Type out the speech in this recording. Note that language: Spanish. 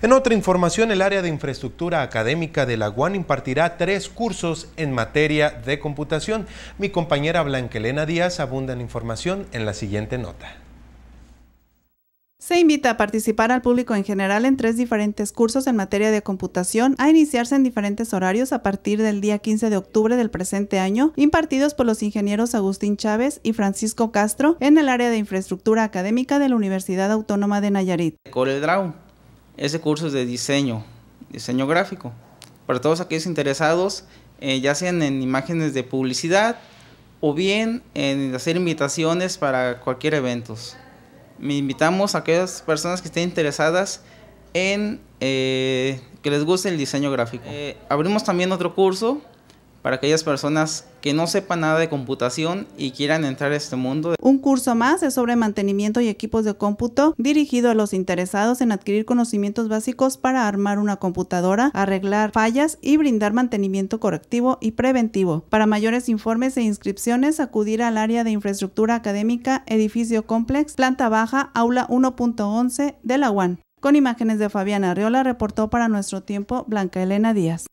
En otra información, el área de infraestructura académica de la UAN impartirá tres cursos en materia de computación. Mi compañera Elena Díaz abunda en información en la siguiente nota. Se invita a participar al público en general en tres diferentes cursos en materia de computación a iniciarse en diferentes horarios a partir del día 15 de octubre del presente año, impartidos por los ingenieros Agustín Chávez y Francisco Castro en el área de infraestructura académica de la Universidad Autónoma de Nayarit. Ese curso es de diseño, diseño gráfico. Para todos aquellos interesados, eh, ya sean en imágenes de publicidad o bien en hacer invitaciones para cualquier evento. Me invitamos a aquellas personas que estén interesadas en eh, que les guste el diseño gráfico. Eh, abrimos también otro curso para aquellas personas que no sepan nada de computación y quieran entrar a este mundo. Un curso más es sobre mantenimiento y equipos de cómputo dirigido a los interesados en adquirir conocimientos básicos para armar una computadora, arreglar fallas y brindar mantenimiento correctivo y preventivo. Para mayores informes e inscripciones, acudir al área de infraestructura académica, edificio complex, planta baja, aula 1.11 de la UAN. Con imágenes de Fabiana Arriola, reportó para nuestro tiempo Blanca Elena Díaz.